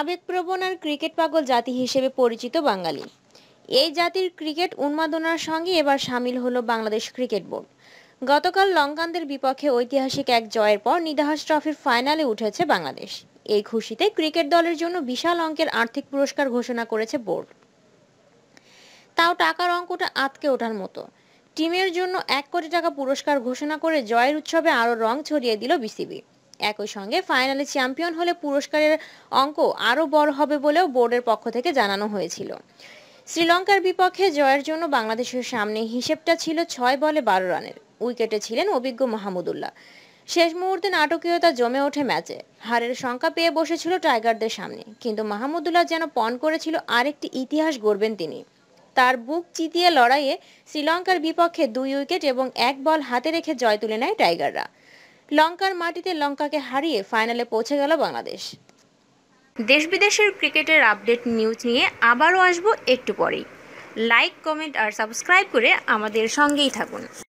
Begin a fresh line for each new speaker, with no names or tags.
আবেগপ্রবণ আর ক্রিকেট পাগল জাতি হিসেবে পরিচিত বাঙালি এই জাতির ক্রিকেট উন্মাদনার সঙ্গে এবার সামিল হলো বাংলাদেশ ক্রিকেট বোর্ড গতকাল লঙ্কানদের বিপক্ষে ঐতিহাসিক এক জয়ের পর নিদাহাস ট্রফির ফাইনালে উঠেছে বাংলাদেশ এই খুশিতে ক্রিকেট দলের জন্য বিশাল অঙ্কের আর্থিক পুরস্কার ঘোষণা করেছে বোর্ড তাও টাকার অঙ্কটা আতকে ওঠার মতো টিমের জন্য এক কোটি টাকা পুরস্কার ঘোষণা করে জয়ের উৎসবে আরও রং ছড়িয়ে দিল বিসিবি একই সঙ্গে ফাইনালে চ্যাম্পিয়ন হলে পুরস্কারের অঙ্ক আরও বড় হবে বলেও বোর্ডের পক্ষ থেকে জানানো হয়েছিল শ্রীলঙ্কার বিপক্ষে জয়ের জন্য বাংলাদেশের সামনে হিসেবটা ছিল ছয় বলে বারো রানের উইকেটে ছিলেন অভিজ্ঞ মাহমুদুল্লাহ শেষ মুহূর্তে নাটকীয়তা জমে ওঠে ম্যাচে হারের শঙ্কা পেয়ে বসেছিল টাইগারদের সামনে কিন্তু মাহমুদুল্লাহ যেন পণ করেছিল আরেকটি ইতিহাস গড়বেন তিনি তার বুক চিতিয়ে লড়াইয়ে শ্রীলঙ্কার বিপক্ষে দুই উইকেট এবং এক বল হাতে রেখে জয় তুলে নেয় টাইগাররা লঙ্কার মাটিতে লঙ্কাকে হারিয়ে ফাইনালে পৌঁছে গেল বাংলাদেশ দেশ বিদেশের ক্রিকেটের আপডেট নিউজ নিয়ে আবারও আসবো একটু পরেই লাইক কমেন্ট আর সাবস্ক্রাইব করে আমাদের সঙ্গেই থাকুন